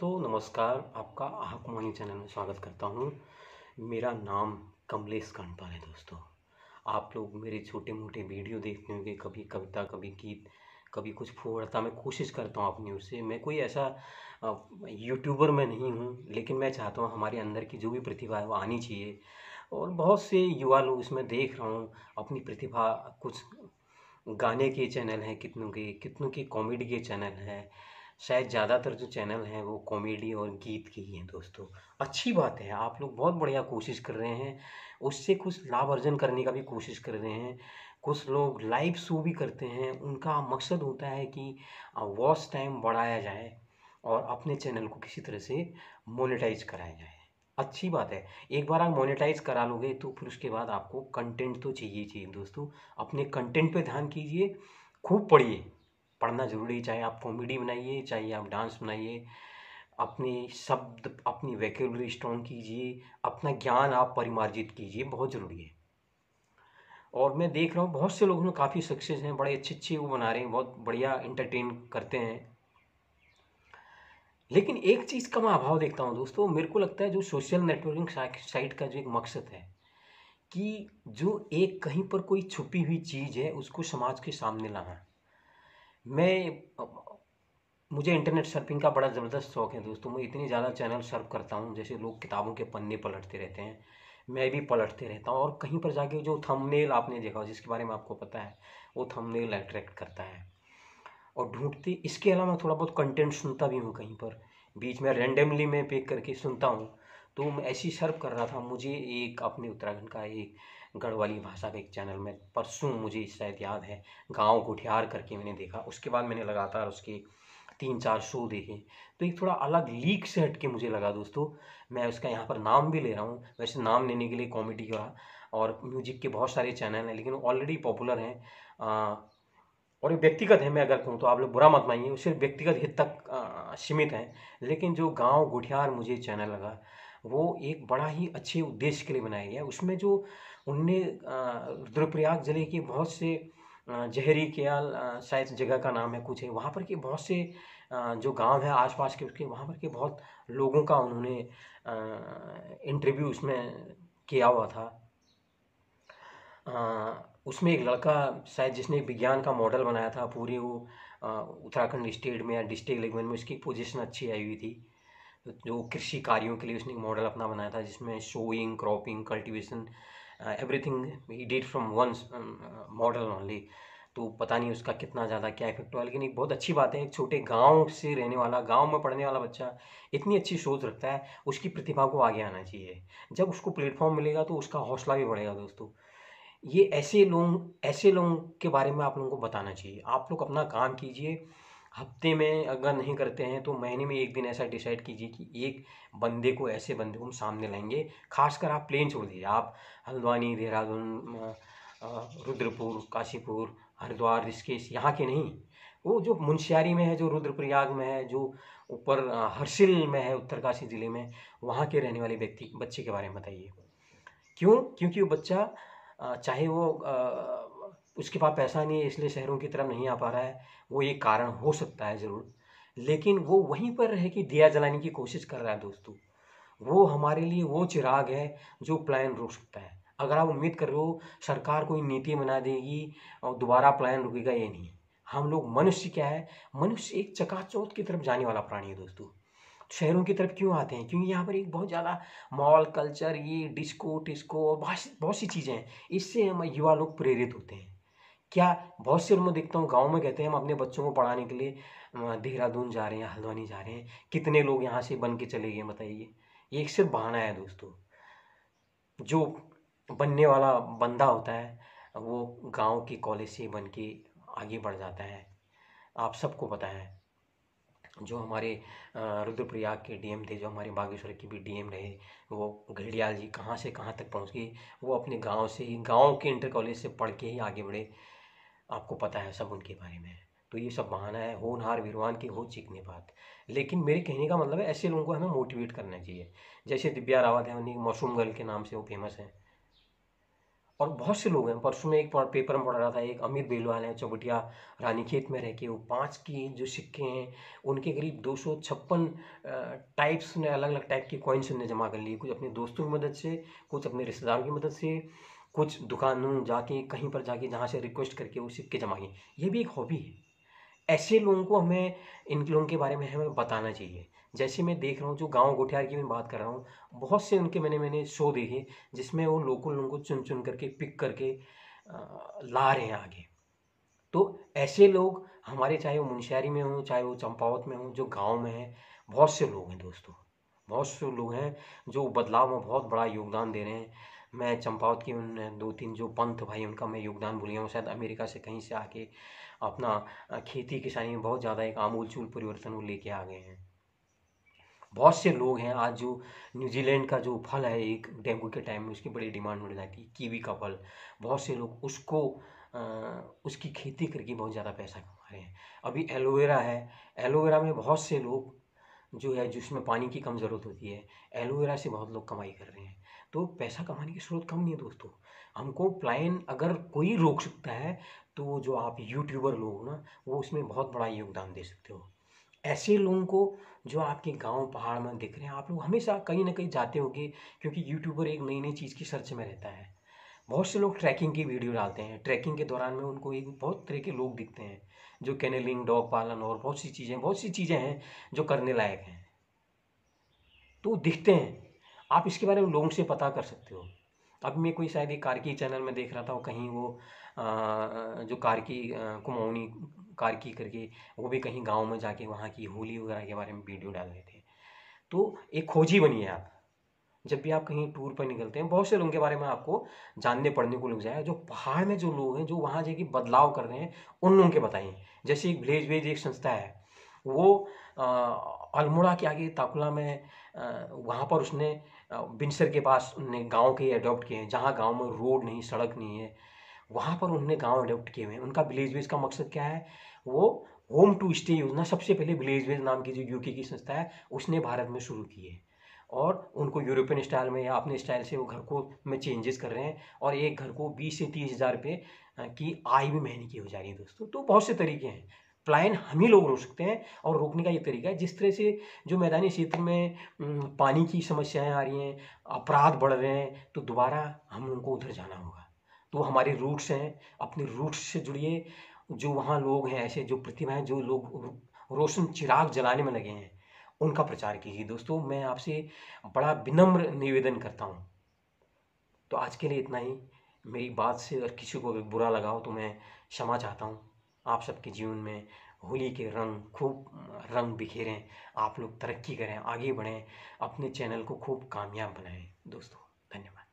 तो नमस्कार आपका आहक चैनल में स्वागत करता हूँ मेरा नाम कमलेश कांडपाल है दोस्तों आप लोग मेरे छोटे मोटे वीडियो देखते होंगे कभी कविता कभी गीत कभी कुछ फोड़ता मैं कोशिश करता हूँ अपनी से मैं कोई ऐसा यूट्यूबर मैं नहीं हूँ लेकिन मैं चाहता हूँ हमारे अंदर की जो भी प्रतिभा है वो आनी चाहिए और बहुत से युवा लोग इसमें देख रहा हूँ अपनी प्रतिभा कुछ गाने के चैनल हैं कितनों के कितनों के कॉमेडी के चैनल हैं शायद ज़्यादातर जो चैनल हैं वो कॉमेडी और गीत के ही हैं दोस्तों अच्छी बात है आप लोग बहुत बढ़िया कोशिश कर रहे हैं उससे कुछ लाभ अर्जन करने का भी कोशिश कर रहे हैं कुछ लोग लाइव शो भी करते हैं उनका मकसद होता है कि वॉच टाइम बढ़ाया जाए और अपने चैनल को किसी तरह से मोनिटाइज कराया जाए अच्छी बात है एक बार आप मोनेटाइज करा लोगे तो फिर उसके बाद आपको कंटेंट तो चाहिए चाहिए दोस्तों अपने कंटेंट पे ध्यान कीजिए खूब पढ़िए पढ़ना ज़रूरी है चाहे आप कॉमेडी बनाइए चाहे आप डांस बनाइए अपने शब्द अपनी वैकेबलरी स्ट्रॉन्ग कीजिए अपना ज्ञान आप परिमार्जित कीजिए बहुत ज़रूरी है और मैं देख रहा हूँ बहुत से लोगों में काफ़ी सक्सेस हैं बड़े अच्छे अच्छे वो बना रहे हैं बहुत बढ़िया इंटरटेन करते हैं लेकिन एक चीज़ का मैं अभाव देखता हूँ दोस्तों मेरे को लगता है जो सोशल नेटवर्किंग साइट का जो एक मकसद है कि जो एक कहीं पर कोई छुपी हुई चीज़ है उसको समाज के सामने लाना मैं मुझे इंटरनेट सर्फिंग का बड़ा ज़बरदस्त शौक है दोस्तों मैं इतनी ज़्यादा चैनल सर्फ करता हूँ जैसे लोग किताबों के पन्ने पलटते रहते हैं मैं भी पलटते रहता हूँ और कहीं पर जाके जो थंबनेल आपने देखा हो जिसके बारे में आपको पता है वो थंबनेल अट्रैक्ट करता है और ढूंढते इसके अलावा थोड़ा बहुत कंटेंट सुनता भी हूँ कहीं पर बीच में रेंडमली मैं पेक करके सुनता हूँ तो मैं ऐसी सर्व कर रहा था मुझे एक अपने उत्तराखंड का एक गढ़वाली भाषा का एक चैनल में परसों मुझे शायद याद है गांव गुठियार करके मैंने देखा उसके बाद मैंने लगातार उसके तीन चार शो देखे तो एक थोड़ा अलग लीक से हट के मुझे लगा दोस्तों मैं उसका यहाँ पर नाम भी ले रहा हूँ वैसे नाम लेने के लिए कॉमेडी का और म्यूजिक के बहुत सारे चैनल हैं लेकिन ऑलरेडी पॉपुलर हैं और ये व्यक्तिगत है मैं अगर कहूँ तो आप लोग बुरा मत मानिए सिर्फ व्यक्तिगत हित तक सीमित हैं लेकिन जो गांव गुठियार मुझे चैनल लगा वो एक बड़ा ही अच्छे उद्देश्य के लिए बनाया गया उसमें जो उनने रुद्रप्रयाग ज़िले के बहुत से जहरी केयाल शायद जगह का नाम है कुछ है वहाँ पर के बहुत से जो गांव है आसपास के उसके वहाँ पर के बहुत लोगों का उन्होंने इंटरव्यू उसमें किया हुआ था उसमें एक लड़का शायद जिसने विज्ञान का मॉडल बनाया था पूरे वो उत्तराखंड स्टेट में या डिस्ट्रिक्ट लेवल में उसकी पोजीशन अच्छी आई हुई थी जो कृषि कार्यों के लिए उसने एक मॉडल अपना बनाया था जिसमें sowing cropping cultivation everything he did from one model only तो पता नहीं उसका कितना ज़्यादा क्या इफेक्ट हुआ लेकिन एक बहुत अच्छी बात है एक छोटे गांव से रहने वाला गांव में पढ़ने वाला बच्चा इतनी अच्छी सोच रखता है उसकी प्रतिभा को आगे आना चाहिए जब उसको प्लेटफॉर्म मिलेगा तो उसका हौसला भी बढ़ेगा दोस्तों ये ऐसे लोग ऐसे लोगों के बारे में आप लोगों को बताना चाहिए आप लोग अपना काम कीजिए हफ्ते में अगर नहीं करते हैं तो महीने में एक दिन ऐसा डिसाइड कीजिए कि एक बंदे को ऐसे बंदे को हम सामने लाएंगे खासकर आप प्लेन छोड़ दीजिए आप हल्द्वानी देहरादून रुद्रपुर काशीपुर हरिद्वार ऋषिकेश यहाँ के नहीं वो जो मुंशियारी में है जो रुद्रप्रयाग में है जो ऊपर हर्षिल में है उत्तरकाशी ज़िले में वहाँ के रहने वाले व्यक्ति बच्चे के बारे में बताइए क्यों क्योंकि वो बच्चा चाहे वो उसके पास पैसा नहीं है इसलिए शहरों की तरफ नहीं आ पा रहा है वो एक कारण हो सकता है ज़रूर लेकिन वो वहीं पर रह के दिया जलाने की कोशिश कर रहा है दोस्तों वो हमारे लिए वो चिराग है जो प्लान रोक सकता है अगर आप उम्मीद कर रहे हो सरकार कोई नीति बना देगी और दोबारा प्लान रुकेगा ये नहीं हम लोग मनुष्य क्या है मनुष्य एक चकाचौथ की तरफ जाने वाला प्राणी है दोस्तों शहरों की तरफ क्यों आते हैं क्योंकि यहाँ पर एक बहुत ज़्यादा मॉल कल्चर ये डिस्को टिस्को और बहुत बहुत सी चीज़ें हैं इससे हम युवा लोग प्रेरित होते हैं क्या बहुत से मैं देखता हूँ गाँव में कहते हैं हम अपने बच्चों को पढ़ाने के लिए देहरादून जा रहे हैं हल्द्वानी जा रहे हैं कितने लोग यहाँ से बन के चले गए बताइए ये एक सिर्फ बहाना है दोस्तों जो बनने वाला बंदा होता है वो गांव के कॉलेज से बन के आगे बढ़ जाता है आप सबको पता है जो हमारे रुद्रप्रयाग के डीएम थे जो हमारे बागेश्वर के भी डीएम रहे वो घड़ियाल जी कहाँ से कहाँ तक पहुँच गए वो अपने गांव से ही गांव के इंटर कॉलेज से पढ़ के ही आगे बढ़े आपको पता है सब उनके बारे में तो ये सब बहाना है होनहार वीरवान की हो चीखने बात लेकिन मेरे कहने का मतलब है ऐसे लोगों को हमें मोटिवेट करना चाहिए जैसे दिव्या रावत है उन्हें मौसम गर्ल के नाम से वो फेमस हैं और बहुत से लोग हैं परसों में एक पेपर में पढ़ रहा था एक अमित बेलवाल हैं चौबटिया रानीखेत में रह के वो पाँच की जो सिक्के हैं उनके करीब दो सौ छप्पन टाइप्स ने अलग अलग टाइप के कॉइन्स उन्हें जमा कर लिए कुछ अपने दोस्तों की मदद से कुछ अपने रिश्तेदारों की मदद से कुछ दुकानों जाके कहीं पर जाके जहाँ से रिक्वेस्ट करके वो सिक्के जमाइए ये भी एक हॉबी है ऐसे लोगों को हमें इन लोगों के बारे में हमें बताना चाहिए जैसे मैं देख रहा हूँ जो गांव गोठियार की मैं बात कर रहा हूँ बहुत से उनके मैंने मैंने शो देखे जिसमें वो लोकल लोगों को चुन चुन करके पिक करके ला रहे हैं आगे तो ऐसे लोग हमारे चाहे वो मुंशहरी में हों चाहे वो चंपावत में हों जो गाँव में हैं बहुत से लोग हैं दोस्तों बहुत से लोग हैं जो बदलाव में बहुत बड़ा योगदान दे रहे हैं मैं चंपावत की उन दो तीन जो पंथ भाई उनका मैं योगदान भूल गया हूँ शायद अमेरिका से कहीं से आके अपना खेती किसानी में बहुत ज़्यादा एक आमूल चूल परिवर्तन वो लेके आ गए हैं बहुत से लोग हैं आज जो न्यूजीलैंड का जो फल है एक डेंगू के टाइम में उसकी बड़ी डिमांड बढ़ जाती है कीवी का फल बहुत से लोग उसको आ, उसकी खेती करके बहुत ज़्यादा पैसा कमा रहे हैं अभी एलोवेरा है एलोवेरा में बहुत से लोग जो है जिसमें पानी की कम ज़रूरत होती है एलोवेरा से बहुत लोग कमाई कर रहे हैं तो पैसा कमाने के स्रोत कम नहीं है दोस्तों हमको प्लान अगर कोई रोक सकता है तो जो आप यूट्यूबर लोग ना वो उसमें बहुत बड़ा योगदान दे सकते हो ऐसे लोगों को जो आपके गांव पहाड़ में दिख रहे हैं आप लोग हमेशा कहीं ना कहीं जाते होंगे क्योंकि यूट्यूबर एक नई नई चीज़ की सर्च में रहता है बहुत से लोग ट्रैकिंग की वीडियो डालते हैं ट्रैकिंग के दौरान में उनको एक बहुत तरह के लोग दिखते हैं जो कैनलिंग डॉग पालन और बहुत सी चीज़ें बहुत सी चीज़ें हैं जो करने लायक हैं तो दिखते हैं आप इसके बारे में लोगों से पता कर सकते हो अब मैं कोई शायद एक कारकी चैनल में देख रहा था कहीं वो आ, जो कारकी कुमाऊनी कारकी करके वो भी कहीं गांव में जाके वहाँ की होली वगैरह के बारे में वीडियो डाल रहे थे तो एक खोजी बनी है आप जब भी आप कहीं टूर पर निकलते हैं बहुत से लोगों के बारे में आपको जानने पढ़ने को लग जाए जो पहाड़ में जो लोग हैं जो वहाँ जाके बदलाव कर रहे हैं उन लोगों के बताइए जैसे एक विलेज वेज एक संस्था है वो अल्मोड़ा के आगे ताकुला में वहाँ पर उसने बिनसर के पास उनने गांव के अडोप्ट किए हैं जहाँ गांव में रोड नहीं सड़क नहीं है वहाँ पर उन्होंने गांव अडोप्ट किए हुए हैं उनका विलेज वेज का मकसद क्या है वो होम टू स्टे योजना सबसे पहले विलेज वेज नाम की जो यूके की संस्था है उसने भारत में शुरू की है और उनको यूरोपियन स्टाइल में या अपने स्टाइल से वो घर को में चेंजेस कर रहे हैं और एक घर को बीस से तीस हज़ार रुपये की आय भी महीने की हो जा रही है दोस्तों तो बहुत से तरीके हैं पलायन हम ही लोग रोक सकते हैं और रोकने का ये तरीका है जिस तरह से जो मैदानी क्षेत्र में पानी की समस्याएं आ रही हैं अपराध बढ़ रहे हैं तो दोबारा हम उनको उधर जाना होगा तो हमारे रूट्स हैं अपने रूट्स से जुड़िए जो वहाँ लोग हैं ऐसे जो प्रतिभाएं जो लोग रोशन चिराग जलाने में लगे हैं उनका प्रचार कीजिए दोस्तों मैं आपसे बड़ा विनम्र निवेदन करता हूँ तो आज के लिए इतना ही मेरी बात से अगर किसी को बुरा लगा हो तो मैं क्षमा चाहता हूँ आप सबके जीवन में होली के रंग खूब रंग बिखेरें आप लोग तरक्की करें आगे बढ़ें अपने चैनल को खूब कामयाब बनाएं दोस्तों धन्यवाद